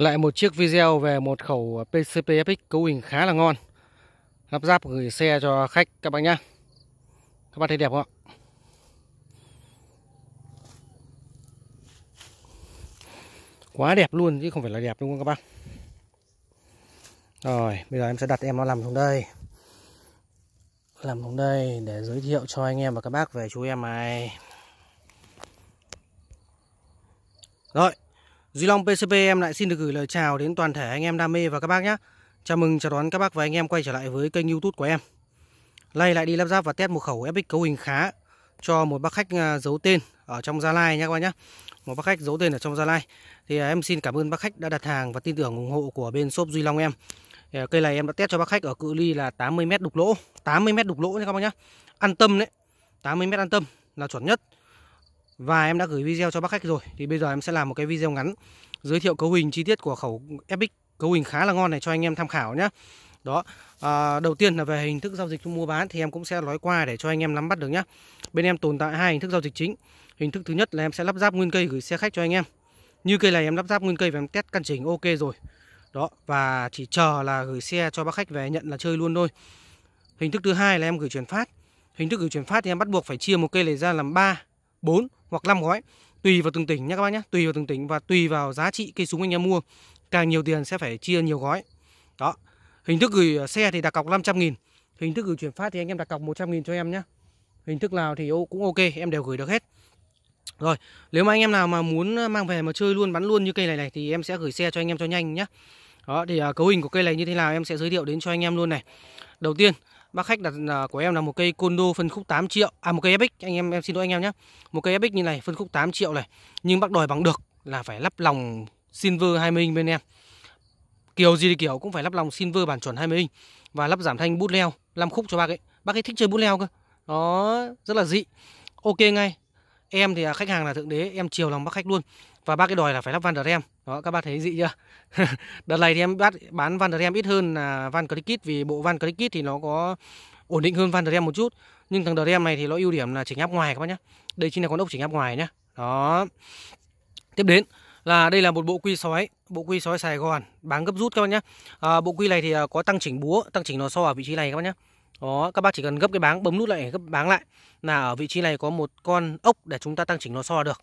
Lại một chiếc video về một khẩu PCP FX cấu hình khá là ngon Lắp ráp gửi xe cho khách các bạn nhé Các bạn thấy đẹp không ạ? Quá đẹp luôn chứ không phải là đẹp đúng không các bạn Rồi bây giờ em sẽ đặt em nó làm xuống đây làm xuống đây để giới thiệu cho anh em và các bác về chú em này Rồi Duy Long PCP em lại xin được gửi lời chào đến toàn thể anh em đam mê và các bác nhé. Chào mừng chào đón các bác và anh em quay trở lại với kênh YouTube của em. Nay lại đi lắp ráp và test một khẩu Epic cấu hình khá cho một bác khách à, giấu tên ở trong Gia Lai nhé các bác nhé. Một bác khách giấu tên ở trong Gia Lai. Thì à, em xin cảm ơn bác khách đã đặt hàng và tin tưởng ủng hộ của bên shop Duy Long em. À, cây này em đã test cho bác khách ở cự ly là 80m đục lỗ, 80m đục lỗ nha các bác nhé. An tâm đấy. 80m an tâm là chuẩn nhất. Và em đã gửi video cho bác khách rồi Thì bây giờ em sẽ làm một cái video ngắn Giới thiệu cấu hình chi tiết của khẩu Epic Cấu hình khá là ngon này cho anh em tham khảo nhé đó à, đầu tiên là về hình thức giao dịch mua bán thì em cũng sẽ nói qua để cho anh em nắm bắt được nhé bên em tồn tại hai hình thức giao dịch chính hình thức thứ nhất là em sẽ lắp ráp nguyên cây gửi xe khách cho anh em như cây này em lắp ráp nguyên cây và em test căn chỉnh ok rồi đó và chỉ chờ là gửi xe cho bác khách về nhận là chơi luôn thôi hình thức thứ hai là em gửi chuyển phát hình thức gửi chuyển phát thì em bắt buộc phải chia một cây này ra làm 3 4 hoặc 5 gói tùy vào từng tỉnh nhé các bác nhé tùy vào từng tỉnh và tùy vào giá trị cây súng anh em mua càng nhiều tiền sẽ phải chia nhiều gói đó hình thức gửi xe thì đặt cọc 500 nghìn hình thức gửi chuyển phát thì anh em đặt cọc 100 nghìn cho em nhé hình thức nào thì cũng ok em đều gửi được hết rồi nếu mà anh em nào mà muốn mang về mà chơi luôn bắn luôn như cây này này thì em sẽ gửi xe cho anh em cho nhanh nhé đó thì à, cấu hình của cây này như thế nào em sẽ giới thiệu đến cho anh em luôn này đầu tiên Bác khách đặt à, của em là một cây condo phân khúc 8 triệu À một cây epic anh em em xin lỗi anh em nhé Một cây epic như này phân khúc 8 triệu này Nhưng bác đòi bằng được là phải lắp lòng silver 20 inch bên em Kiểu gì thì kiểu cũng phải lắp lòng silver bản chuẩn 20 inch Và lắp giảm thanh bút leo năm khúc cho bác ấy Bác ấy thích chơi bút leo cơ Đó rất là dị Ok ngay Em thì khách hàng là thượng đế Em chiều lòng bác khách luôn và ba cái đòi là phải lắp van rem đó các bác thấy dị chưa đợt này thì em bắt bán van rem ít hơn là van click vì bộ van click thì nó có ổn định hơn van rem một chút nhưng thằng rem này thì nó ưu điểm là chỉnh áp ngoài các bác nhé đây chính là con ốc chỉnh áp ngoài nhé đó tiếp đến là đây là một bộ quy sói bộ quy sói Sài Gòn bán gấp rút các bác nhé à, bộ quy này thì à, có tăng chỉnh búa tăng chỉnh lò xo ở vị trí này các bác nhé đó, các bác chỉ cần gấp cái báng bấm nút lại gấp báng lại là ở vị trí này có một con ốc để chúng ta tăng chỉnh lò xo được.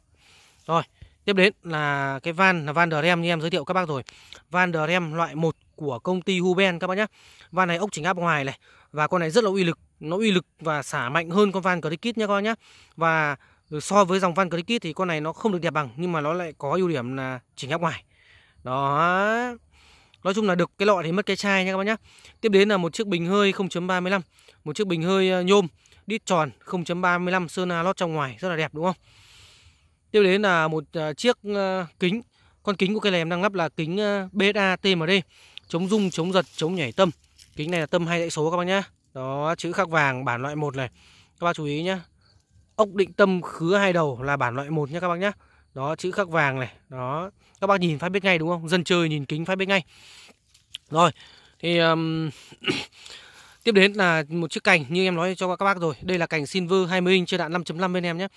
Rồi, Tiếp đến là cái van là van Drem như em giới thiệu các bác rồi. Van Drem loại 1 của công ty Huben các bác nhé. Van này ốc chỉnh áp ngoài này và con này rất là uy lực, nó uy lực và xả mạnh hơn con van Cricket nha các bác nhé. Và so với dòng van Cricket thì con này nó không được đẹp bằng nhưng mà nó lại có ưu điểm là chỉnh áp ngoài. Đó. Nói chung là được cái lọ thì mất cái chai nha các bác nhé. Tiếp đến là một chiếc bình hơi 0.35, một chiếc bình hơi ờ, nhôm đít tròn 0.35 sơn lót trong ngoài rất là đẹp đúng không? Tiếp đến là một à, chiếc ờ, kính. Con kính của cây này em đang lắp là kính ờ, BSA TMD. Chống rung, chống giật, chống nhảy tâm. Kính này là tâm hai dãy số các bác nhá. Đó, chữ khắc vàng bản loại 1 này. Các bác chú ý nhá. Ốc định tâm khứa hai đầu là bản loại 1 nhá các bác nhá. Đó, chữ khắc vàng này. Đó. Các bác nhìn phát biết ngay đúng không? Dân chơi nhìn kính phát biết ngay. Rồi. Thì um, Tiếp đến là một chiếc cành như em nói cho các bác rồi. Đây là cành Silver 20 inch chơi đạn 5.5 bên em nhé.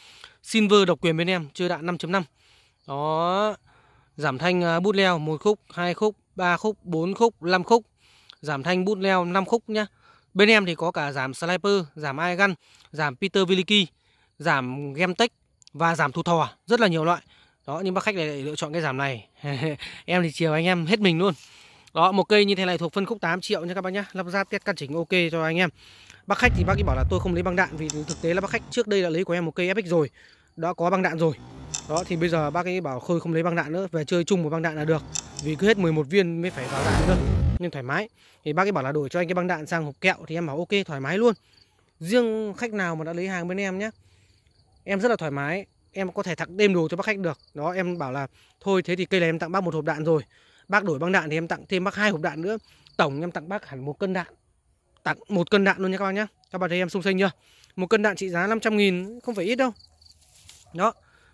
Silver độc quyền bên em chơi đạn 5.5. Đó. Giảm thanh à, bút leo một khúc, hai khúc, ba khúc, bốn khúc, năm khúc. Giảm thanh bút leo 5 khúc nhá. Bên em thì có cả giảm sniper, giảm ai giảm Peter Wiliki, giảm Gemtech và giảm thu thò, rất là nhiều loại. Đó nhưng bác khách lại lựa chọn cái giảm này. em thì chiều anh em hết mình luôn. Đó, một cây như thế này thuộc phân khúc 8 triệu nha các bác nhá. Lắp ráp test căn chỉnh ok cho anh em. Bác khách thì bác ấy bảo là tôi không lấy băng đạn vì thực tế là bác khách trước đây đã lấy của em một cây epic rồi. Đã có băng đạn rồi. Đó thì bây giờ bác ấy bảo khơi không lấy băng đạn nữa, về chơi chung một băng đạn là được. Vì cứ hết 11 viên mới phải vào đạn cơ. nhưng thoải mái. Thì bác ấy bảo là đổi cho anh cái băng đạn sang hộp kẹo thì em bảo ok thoải mái luôn. Riêng khách nào mà đã lấy hàng bên em nhá Em rất là thoải mái, em có thể thặng đêm đồ cho bác khách được. Đó em bảo là thôi thế thì cây này em tặng bác một hộp đạn rồi bác đổi băng đạn thì em tặng thêm bác hai hộp đạn nữa tổng em tặng bác hẳn một cân đạn tặng một cân đạn luôn nha các bác nhá các bạn thấy em sung sinh chưa một cân đạn trị giá 500 nghìn không phải ít đâu đó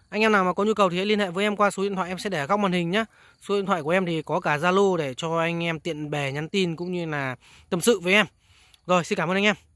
anh em nào mà có nhu cầu thì hãy liên hệ với em qua số điện thoại em sẽ để ở góc màn hình nhé số điện thoại của em thì có cả zalo để cho anh em tiện bè nhắn tin cũng như là tâm sự với em rồi xin cảm ơn anh em